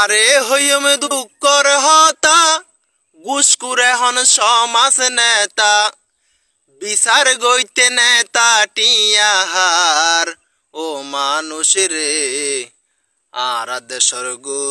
আরে হইম দুঃখর হতা গুসকুর এখন সমাস নেতা বিচার গইতে নেতা টিয়াহার ও মানুষ রে আর দেশর